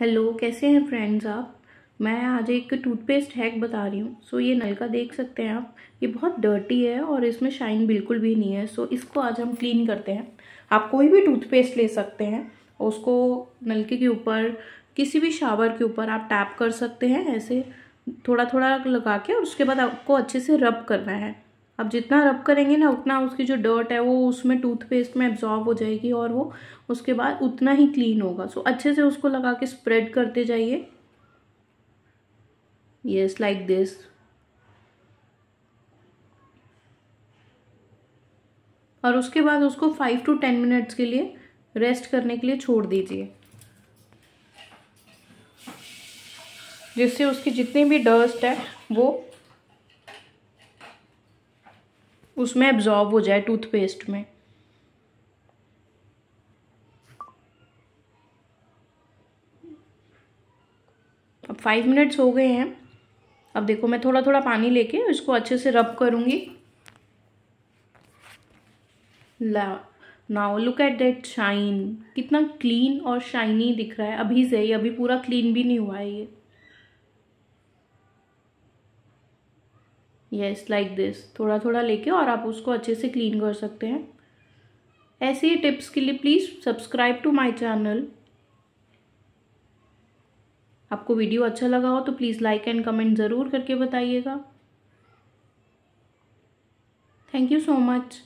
hello कैसे हैं friends आप मैं आज एक टूथपेस्ट हैक बता रही हूँ सो ये नल का देख सकते हैं आप ये बहुत डर्टी है और इसमें शाइन बिल्कुल भी नहीं है सो इसको आज हम क्लीन करते हैं आप कोई भी टूथपेस्ट ले सकते हैं उसको नलके के ऊपर किसी भी शावर के ऊपर आप टैप कर सकते हैं ऐसे थोड़ा थोड़ा लगा के और उसके बाद आपको अच्छे से रब करना है अब जितना रब करेंगे ना उतना उसकी जो डर्ट है वो उसमें टूथपेस्ट में एब्जॉर्ब हो जाएगी और वो उसके बाद उतना ही क्लीन होगा सो अच्छे से उसको लगा के स्प्रेड करते जाइए येस लाइक दिस और उसके बाद उसको फाइव टू टेन मिनट्स के लिए रेस्ट करने के लिए छोड़ दीजिए जिससे उसकी जितनी भी डस्ट है वो उसमें एब्जॉर्ब हो जाए टूथपेस्ट में अब फाइव मिनट्स हो गए हैं अब देखो मैं थोड़ा थोड़ा पानी लेके इसको अच्छे से रब करूँगी now look at that shine कितना क्लीन और शाइनी दिख रहा है अभी से ही अभी पूरा क्लीन भी नहीं हुआ है ये येस लाइक दिस थोड़ा थोड़ा लेके और आप उसको अच्छे से क्लीन कर सकते हैं ऐसे ही टिप्स के लिए please subscribe to my channel आपको वीडियो अच्छा लगा हो तो प्लीज़ लाइक एंड कमेंट ज़रूर करके बताइएगा थैंक यू सो मच